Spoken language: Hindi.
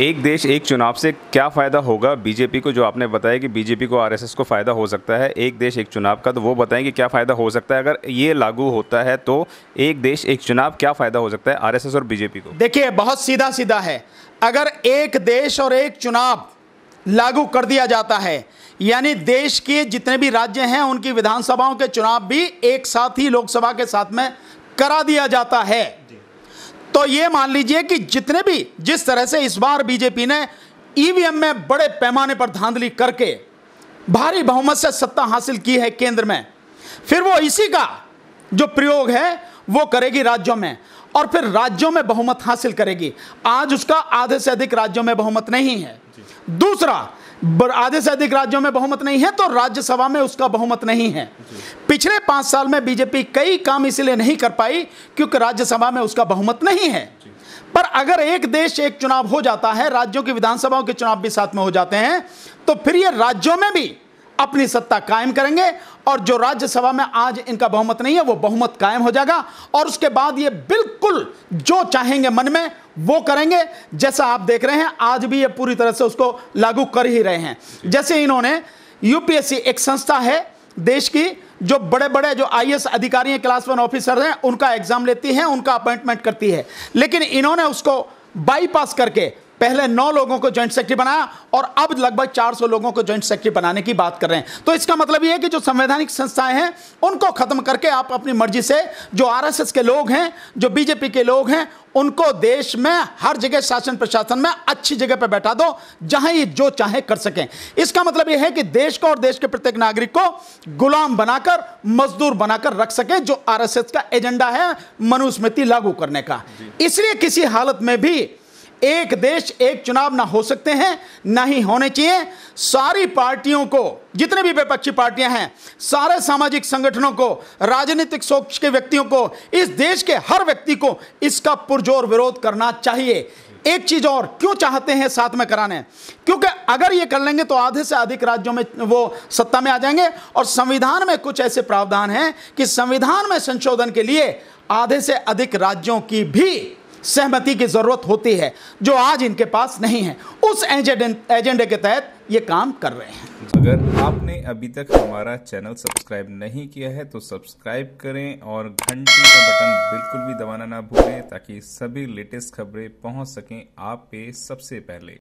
एक देश एक चुनाव से क्या फ़ायदा होगा बीजेपी को जो आपने बताया कि बीजेपी को आरएसएस को फ़ायदा हो सकता है एक देश एक चुनाव का तो वो बताएं कि क्या फ़ायदा हो सकता है अगर ये लागू होता है तो एक देश एक चुनाव क्या फ़ायदा हो सकता है आरएसएस और बीजेपी को देखिए बहुत सीधा सीधा है अगर एक देश और एक चुनाव लागू कर दिया जाता है यानी देश के जितने भी राज्य हैं उनकी विधानसभाओं के चुनाव भी एक साथ ही लोकसभा के साथ में करा दिया जाता है तो ये मान लीजिए कि जितने भी जिस तरह से इस बार बीजेपी ने ईवीएम में बड़े पैमाने पर धांधली करके भारी बहुमत से सत्ता हासिल की है केंद्र में फिर वो इसी का जो प्रयोग है वो करेगी राज्यों में और फिर राज्यों में बहुमत हासिल करेगी आज उसका आधे से अधिक राज्यों में बहुमत नहीं है दूसरा आधे से अधिक राज्यों में बहुमत नहीं है तो राज्यसभा में उसका बहुमत नहीं है पिछले पांच साल में बीजेपी कई काम इसलिए नहीं कर पाई क्योंकि राज्यसभा में उसका बहुमत नहीं है पर अगर एक देश एक चुनाव हो जाता है राज्यों की विधानसभाओं के चुनाव भी साथ में हो जाते हैं तो फिर ये राज्यों में भी अपनी सत्ता कायम करेंगे और जो राज्यसभा में आज इनका बहुमत नहीं है वो बहुमत कायम हो जाएगा और उसके बाद ये बिल्कुल बिल्कुल जो चाहेंगे मन में वो करेंगे जैसा आप देख रहे हैं आज भी ये पूरी तरह से उसको लागू कर ही रहे हैं जैसे इन्होंने यूपीएससी एक संस्था है देश की जो बड़े बड़े जो आई अधिकारी हैं क्लास वन ऑफिसर हैं उनका एग्जाम लेती हैं उनका अपॉइंटमेंट करती है लेकिन इन्होंने उसको बाईपास करके पहले नौ लोगों को ज्वाइंट सेक्रेटरी बनाया और अब लगभग 400 लोगों को ज्वाइंट सेक्रेटरी बनाने की बात कर रहे हैं तो इसका मतलब यह है कि जो संवैधानिक संस्थाएं हैं उनको खत्म करके आप अपनी मर्जी से जो आरएसएस के लोग हैं जो बीजेपी के लोग हैं उनको देश में हर जगह शासन प्रशासन में अच्छी जगह पर बैठा दो जहां ये जो चाहे कर सकें इसका मतलब यह है कि देश को और देश के प्रत्येक नागरिक को गुलाम बनाकर मजदूर बनाकर रख सके जो आरएसएस का एजेंडा है मनुस्मृति लागू करने का इसलिए किसी हालत में भी एक देश एक चुनाव ना हो सकते हैं ना ही होने चाहिए सारी पार्टियों को जितने भी विपक्षी पार्टियां हैं सारे सामाजिक संगठनों को राजनीतिक सोच के व्यक्तियों को इस देश के हर व्यक्ति को इसका पुरजोर विरोध करना चाहिए एक चीज और क्यों चाहते हैं साथ में कराने क्योंकि अगर ये कर लेंगे तो आधे से अधिक राज्यों में वो सत्ता में आ जाएंगे और संविधान में कुछ ऐसे प्रावधान हैं कि संविधान में संशोधन के लिए आधे से अधिक राज्यों की भी सहमति की ज़रूरत होती है जो आज इनके पास नहीं है उस एजेंडे के तहत ये काम कर रहे हैं अगर आपने अभी तक हमारा चैनल सब्सक्राइब नहीं किया है तो सब्सक्राइब करें और घंटी का बटन बिल्कुल भी दबाना ना भूलें ताकि सभी लेटेस्ट खबरें पहुंच सकें आप पे सबसे पहले